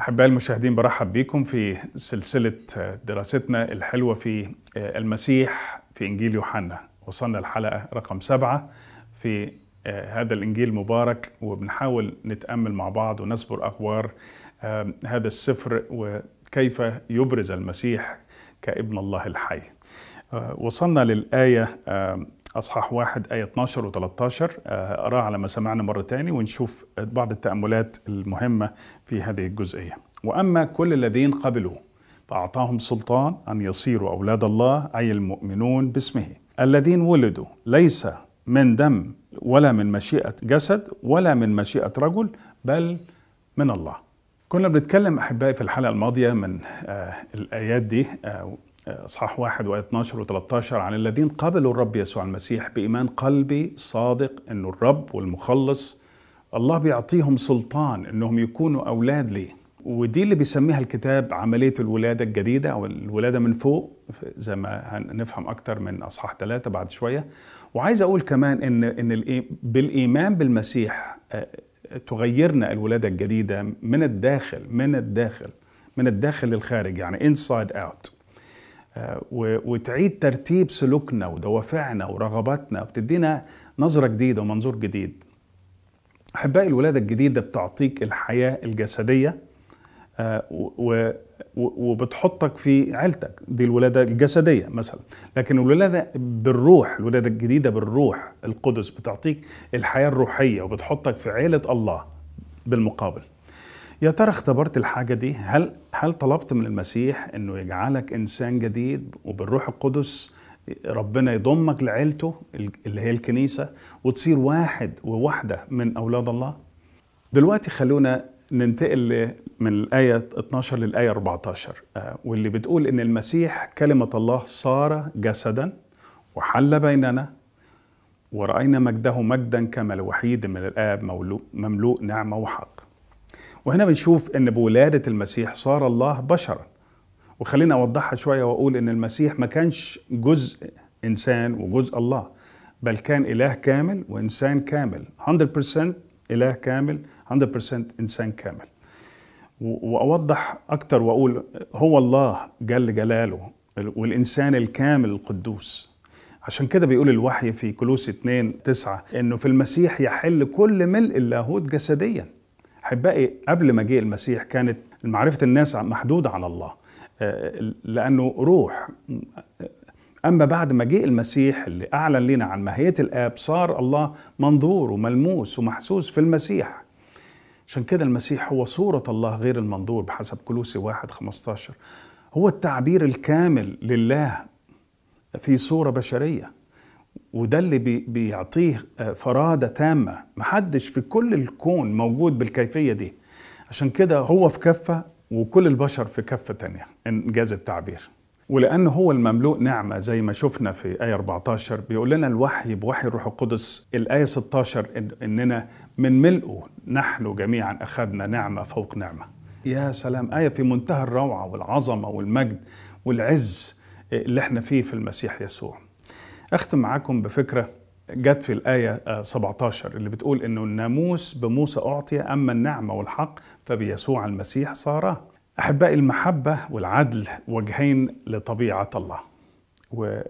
أحبائي المشاهدين برحب بكم في سلسلة آه، دراستنا الحلوة في آه، المسيح في إنجيل يوحنا وصلنا الحلقة رقم سبعة في آه، هذا الإنجيل المبارك وبنحاول نتأمل مع بعض ونسبر أخبار هذا السفر وكيف يبرز المسيح كابن الله الحي وصلنا للآية أصحاح واحد آية 12 و13 آه، أقراها على ما سمعنا مرة تاني ونشوف بعض التأملات المهمة في هذه الجزئية وأما كل الذين قبلوا فأعطاهم سلطان أن يصيروا أولاد الله أي المؤمنون باسمه الذين ولدوا ليس من دم ولا من مشيئة جسد ولا من مشيئة رجل بل من الله كنا بنتكلم أحبائي في الحلقة الماضية من آه، الآيات دي آه، اصحاح واحد وايه 12 و13 عن الذين قبلوا الرب يسوع المسيح بايمان قلبي صادق انه الرب والمخلص الله بيعطيهم سلطان انهم يكونوا اولاد ليه ودي اللي بيسميها الكتاب عمليه الولاده الجديده او الولاده من فوق زي ما هنفهم اكتر من اصحاح ثلاثة بعد شويه وعايز اقول كمان ان ان بالايمان بالمسيح آه، تغيرنا الولاده الجديده من الداخل من الداخل من الداخل للخارج يعني inside out آه، وتعيد ترتيب سلوكنا ودوافعنا ورغباتنا وبتدينا نظرة جديدة ومنظور جديد أحبائي الولادة الجديدة بتعطيك الحياة الجسدية آه، وبتحطك في عيلتك دي الولادة الجسدية مثلا لكن الولادة بالروح الولادة الجديدة بالروح القدس بتعطيك الحياة الروحية وبتحطك في عيلة الله بالمقابل يا ترى اختبرت الحاجة دي هل هل طلبت من المسيح انه يجعلك انسان جديد وبالروح القدس ربنا يضمك لعيلته اللي هي الكنيسة وتصير واحد وواحدة من أولاد الله دلوقتي خلونا ننتقل من الآية 12 للآية 14 آه، واللي بتقول إن المسيح كلمة الله صار جسدا وحل بيننا ورأينا مجده مجدا كما الوحيد من الآب مملوء نعمة وحق وهنا بنشوف ان بولادة المسيح صار الله بشرا وخليني اوضحها شوية واقول ان المسيح ما كانش جزء انسان وجزء الله بل كان اله كامل وانسان كامل 100% اله كامل 100% انسان كامل واوضح اكتر واقول هو الله جل جلاله والانسان الكامل القدوس عشان كده بيقول الوحي في كلوس 2 9 انه في المسيح يحل كل ملء اللاهوت جسديا أحبائي قبل مجيء المسيح كانت معرفة الناس محدودة على الله آه، لأنه روح أما بعد مجيء المسيح اللي أعلن لنا عن ماهية الآب صار الله منظور وملموس ومحسوس في المسيح عشان كده المسيح هو صورة الله غير المنظور بحسب كلوسي 1 15 هو التعبير الكامل لله في صورة بشرية وده اللي بي بيعطيه آه، فرادة تامة محدش في كل الكون موجود بالكيفية دي عشان كده هو في كفة وكل البشر في كفة تانية إن جاز التعبير ولأن هو المملوء نعمة زي ما شفنا في آية 14 بيقول لنا الوحي بوحي الروح القدس الآية 16 إننا من ملئه نحن جميعا أخذنا نعمة فوق نعمة يا سلام آية في منتهى الروعة والعظمة والمجد والعز آه، اللي احنا فيه في المسيح يسوع أختم معاكم بفكرة جت في الآية 17 آه، اللي بتقول إنه الناموس بموسى أعطي أما النعمة والحق فبيسوع المسيح صارا أحبائي المحبة والعدل وجهين لطبيعة الله و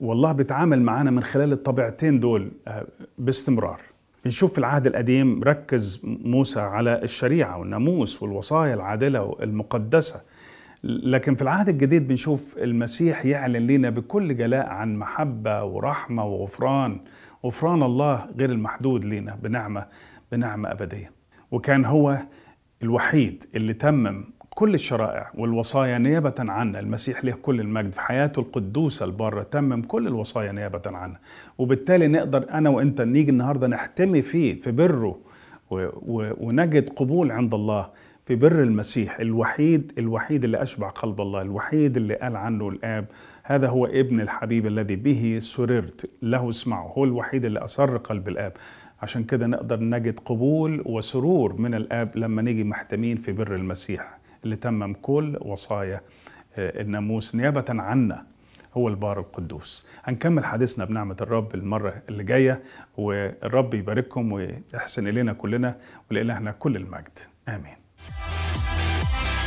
والله بيتعامل معانا من خلال الطبيعتين دول آه، باستمرار بنشوف في العهد القديم ركز موسى على الشريعة والناموس والوصايا العادلة المقدسة لكن في العهد الجديد بنشوف المسيح يعلن لنا بكل جلاء عن محبة ورحمة وغفران غفران الله غير المحدود لنا بنعمة بنعمة أبدية وكان هو الوحيد اللي تمم كل الشرائع والوصايا نيابة عنا المسيح له كل المجد في حياته القدوسة البارة تمم كل الوصايا نيابة عنا وبالتالي نقدر أنا وإنت نيجي النهاردة نحتمي فيه في بره ونجد قبول عند الله في بر المسيح الوحيد الوحيد اللي أشبع قلب الله الوحيد اللي قال عنه الآب هذا هو ابن الحبيب الذي به سررت له اسمعه هو الوحيد اللي أسر قلب الآب عشان كده نقدر نجد قبول وسرور من الآب لما نيجي محتمين في بر المسيح اللي تمم كل وصايا آه، الناموس نيابة عنا هو البار القدوس هنكمل حديثنا بنعمة الرب المرة اللي جاية والرب يبارككم ويحسن إلينا كلنا ولإلهنا كل المجد آمين Thank you.